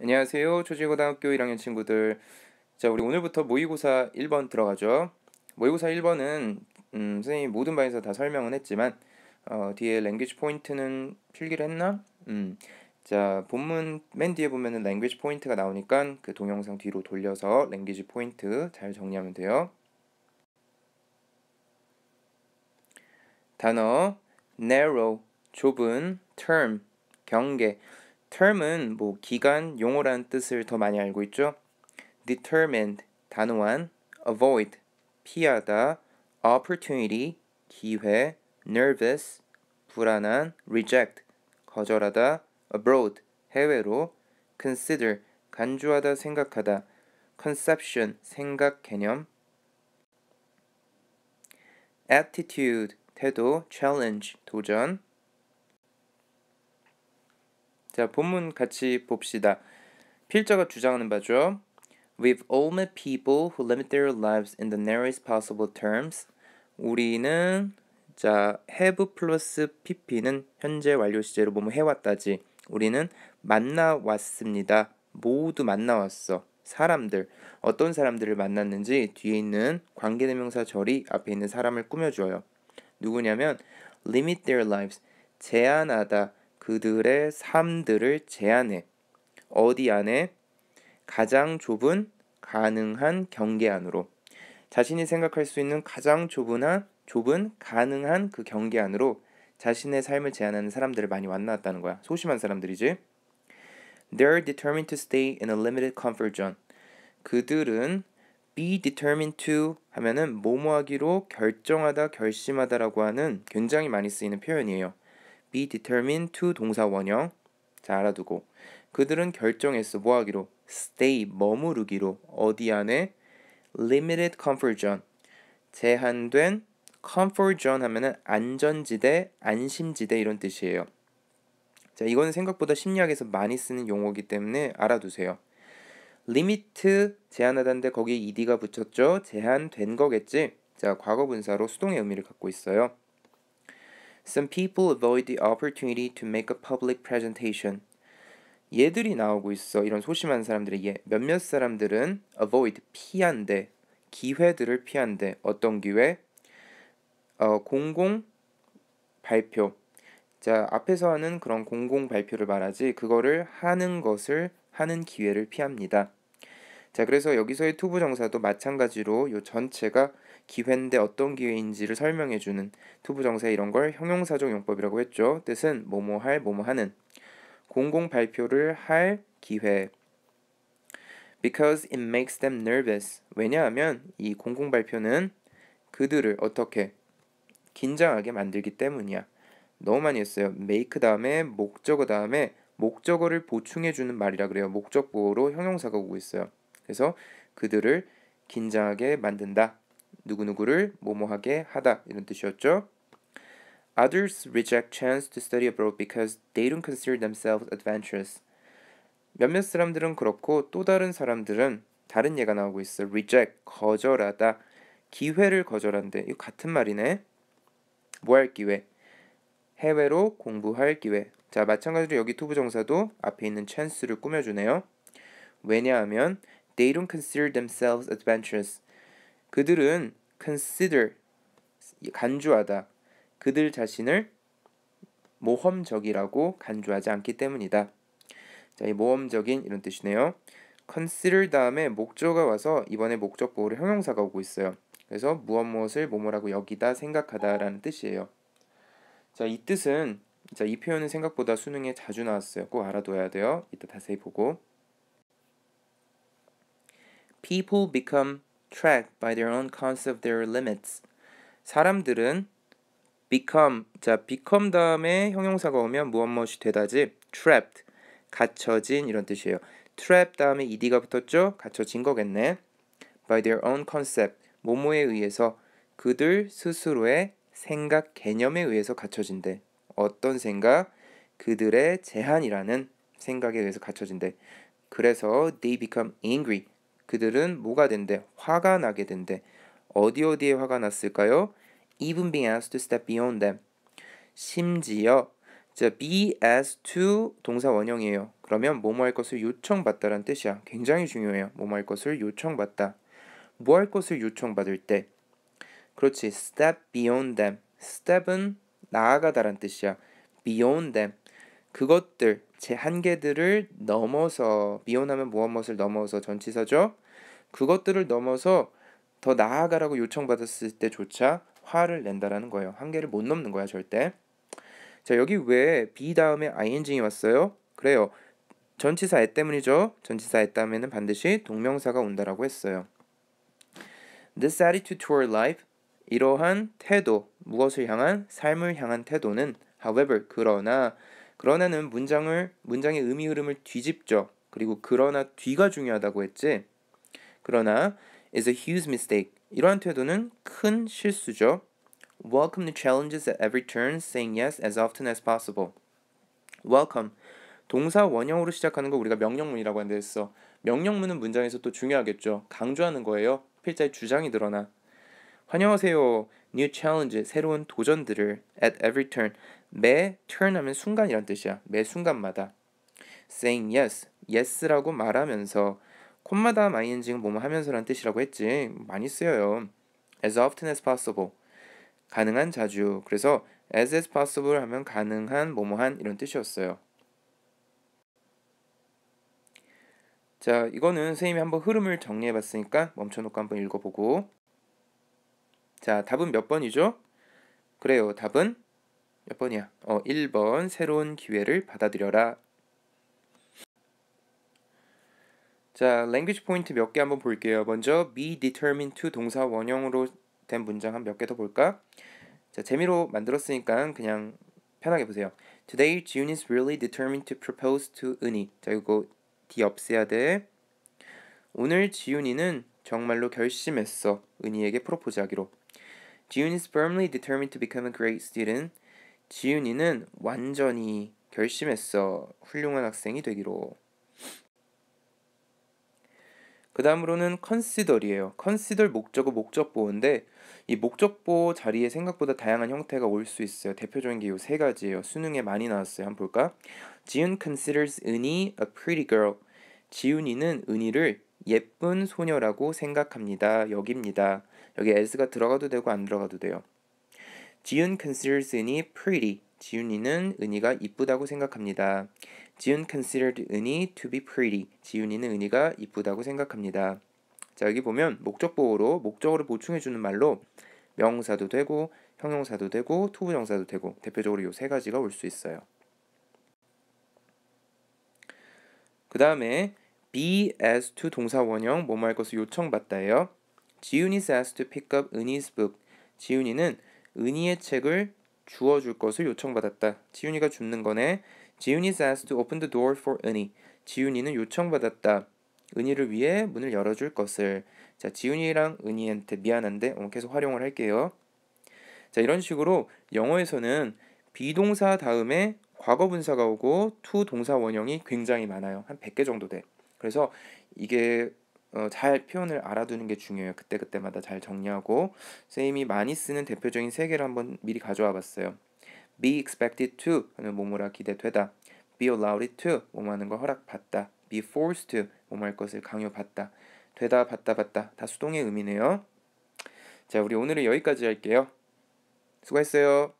안녕하세요. 초지고등학교 1학년 친구들. 자, 우리 오늘부터 모의고사 1번 들어가죠. 모의고사 1번은 음, 선생님이 모든 반에서 다 설명은 했지만 어, 뒤에 랭귀지 포인트는 필기를 했나? 음. 자, 본문 맨 뒤에 보면은 랭귀지 포인트가 나오니까 그 동영상 뒤로 돌려서 랭귀지 포인트 잘 정리하면 돼요. 단어 narrow 좁은 term 경계 term은 뭐 기간, 용어라는 뜻을 더 많이 알고 있죠. determined 단호한, avoid 피하다, opportunity 기회, nervous 불안한, reject 거절하다, abroad 해외로, consider 간주하다 생각하다, conception 생각 개념, attitude 태도, challenge 도전 자, 본문 같이 봅시다. 필자가 주장하는 바죠. We've all met people who limit their lives in the narrowest possible terms. 우리는 자, have 플러스 pp는 현재 완료 시제로 뭐뭐 해왔다지. 우리는 만나왔습니다. 모두 만나왔어. 사람들. 어떤 사람들을 만났는지 뒤에 있는 관계대명사 절이 앞에 있는 사람을 꾸며줘요. 누구냐면 limit their lives. 제한하다. 그들의 삶들을 제안해 어디 안에 가장 좁은 가능한 경계 안으로 자신이 생각할 수 있는 가장 좁은 좁은 가능한 그 경계 안으로 자신의 삶을 제안하는 사람들을 많이 만났다는 거야. 소심한 사람들이지. They're determined to stay in a limited comfort zone. 그들은 be determined to 하면은 뭐뭐하기로 결정하다 결심하다라고 하는 굉장히 많이 쓰이는 표현이에요. be determined to 동사 원형 자 알아두고 그들은 결정했어 뭐 하기로 stay 머무르기로 어디 안에 limited comfort zone 제한된 comfort zone 하면은 안전지대, 안심지대 이런 뜻이에요. 자, 이거는 생각보다 심리학에서 많이 쓰는 용어이기 때문에 알아두세요. limit 제한하다인데 거기에 ed가 붙였죠. 제한된 거겠지. 자, 과거 분사로 수동의 의미를 갖고 있어요. Some people avoid the opportunity to make a public presentation. 얘들이 나오고 있어. 이런 소심한 사람들의 예. 몇몇 사람들은 avoid 피한대. 기회들을 피한대. 어떤 기회? 어, 공공 발표. 자, 앞에서 하는 그런 공공 발표를 말하지 그거를 하는 것을 하는 기회를 피합니다. 자, 그래서 여기서의 투부정사도 마찬가지로 요 전체가 기회인데 어떤 기회인지를 설명해 주는 투부정세 이런 걸 형용사적 용법이라고 했죠. 뜻은 뭐뭐 할 뭐뭐 하는 공공 발표를 할 기회 because it makes them nervous. 왜냐하면 이 공공 발표는 그들을 어떻게 긴장하게 만들기 때문이야. 너무 많이 했어요. make 다음에 목적어 다음에 목적어를 보충해 주는 말이라 그래요. 목적보로 형용사가 오고 있어요. 그래서 그들을 긴장하게 만든다. 누구누구를 뭐뭐하게 하다 이런 뜻이었죠. Others reject chance to study abroad because they don't consider themselves adventurous. 몇몇 사람들은 그렇고 또 다른 사람들은 다른 예가 나오고 있어. reject 거절하다. 기회를 거절한대. 이 같은 말이네. 뭐할 기회? 해외로 공부할 기회. 자, 마찬가지로 여기 투부 정사도 앞에 있는 chance를 꾸며 주네요. 왜냐하면 they don't consider themselves adventurous. 그들은 consider 간주하다 그들 자신을 모험적이라고 간주하지 않기 때문이다. 자, 이 모험적인 이런 뜻이네요. consider 다음에 목적어가 와서 이번에 목적 보호를 형용사가 오고 있어요. 그래서 무엇 무엇을 뭐뭐라고 여기다 생각하다라는 뜻이에요. 자, 이 뜻은 자, 이 표현은 생각보다 수능에 자주 나왔어요. 꼭 알아둬야 돼요. 이따 자세히 보고. People become track by their own c o u n t of their limits. 사람들은 become 자 become 다음에 형용사가 오면 무엇 무엇이 되다지 trapped 갇혀진 이런 뜻이에요. trap 다음에 ed가 붙었죠? 갇혀진 거겠네. by their own concept 모모에 의해서 그들 스스로의 생각 개념에 의해서 갇혀진대. 어떤 생각? 그들의 제한이라는 생각에 의해서 갇혀진대. 그래서 they become angry 그들은 뭐가 된대? 화가 나게 된대. 어디 어디에 화가 났을까요? Even being asked to step beyond them. 심지어 자, be asked to 동사 원형이에요. 그러면 뭐뭐 할 것을 요청받다라는 뜻이야. 굉장히 중요해요. 뭐뭐 할 것을 요청받다. 뭐 할 것을 요청받을 때 그렇지. step beyond them. step은 나아가다란 뜻이야. beyond them. 그것들 제 한계들을 넘어서 미혼하면 무엇무엇을 넘어서 전치사죠. 그것들을 넘어서 더 나아가라고 요청받았을 때조차 화를 낸다라는 거예요. 한계를 못 넘는 거야 절대. 자 여기 왜 be 다음에 ing이 왔어요? 그래요. 전치사 애 때문이죠. 전치사 애 다음에는 반드시 동명사가 온다라고 했어요. This attitude toward life, 이러한 태도, 무엇을 향한 삶을 향한 태도는 however 그러나 그러나는 문장을 문장의 의미 흐름을 뒤집죠. 그리고 그러나 뒤가 중요하다고 했지. 그러나 is a huge mistake. 이러한 태도는 큰 실수죠. Welcome the challenges at every turn, saying yes as often as possible. Welcome. 동사 원형으로 시작하는 거 우리가 명령문이라고 한데 했어. 명령문은 문장에서 또 중요하겠죠. 강조하는 거예요. 필자의 주장이 드러나. 환영하세요. New challenge, 새로운 도전들을 at every turn, 매 turn 하면 순간이란 뜻이야. 매 순간마다 saying yes, yes라고 말하면서 콤마다 ing는 뭐뭐 하면서란 뜻이라고 했지. 많이 쓰여요. as often as possible. 가능한 자주. 그래서 as as possible 하면 가능한 뭐뭐한 이런 뜻이었어요. 자, 이거는 선생님이 한번 흐름을 정리해 봤으니까 멈춰 놓고 한번 읽어 보고. 자, 답은 몇 번이죠? 그래요. 답은 몇 번이야? 어, 1번 새로운 기회를 받아들여라. 자, language point 몇 개 한번 볼게요. 먼저 be determined to 동사 원형으로 된 문장 한 몇 개 더 볼까? 자, 재미로 만들었으니까 그냥 편하게 보세요. Today, June is really determined to propose to 은희. 자, 이거 D 없애야 돼. 오늘 지윤이는 정말로 결심했어. 은희에게 프로포즈하기로. June is firmly determined to become a great student. 지윤이는 완전히 결심했어. 훌륭한 학생이 되기로. 그 다음으로는 컨시덜이에요. 컨시덜 목적어 목적보인데 이 목적보 자리에 생각보다 다양한 형태가 올 수 있어요. 대표적인 게요세 가지예요. 수능에 많이 나왔어요. 한번 볼까? 지윤 considers 은이 a pretty girl. 지윤이는 은이를 예쁜 소녀라고 생각합니다. 여기입니다. 여기 as가 들어가도 되고 안 들어가도 돼요. 지윤 considers 은이 pretty. 지훈이는 은이가 이쁘다고 생각합니다. 지훈 considered 은이 to be pretty. 지윤이는 은이가 이쁘다고 생각합니다. 자, 여기 보면 목적 보호로 목적어를 보충해 주는 말로 명사도 되고 형용사도 되고 투부정사도 되고 대표적으로 요세 가지가 올 수 있어요. 그 다음에 be as to 동사 원형 뭐뭐 할 것을 요청받다예요. 지훈이 s asked to pick up 은희's book. 지훈이는 은희의 책을 주워줄 것을 요청받았다. 지윤이가 줍는 거네. 지윤이 says to open the door for 은희. 지윤이는 요청받았다. 은희를 위해 문을 열어줄 것을. 자, 지윤이랑 은희한테 미안한데 어, 계속 활용을 할게요. 자, 이런 식으로 영어에서는 비동사 다음에 과거 분사가 오고 to 동사 원형이 굉장히 많아요. 한 100개 정도 돼. 그래서 이게 어, 잘 표현을 알아두는 게 중요해요. 그때그때마다 잘 정리하고 쌤이 많이 쓰는 대표적인 세 개를 한번 미리 가져와 봤어요. be expected to 하면 뭐뭐라 기대되다. be allowed to 뭐뭐하는 걸 허락받다. be forced to 뭐뭐할 것을 강요받다. 되다 받다 받다 다 수동의 의미네요. 자, 우리 오늘은 여기까지 할게요. 수고했어요.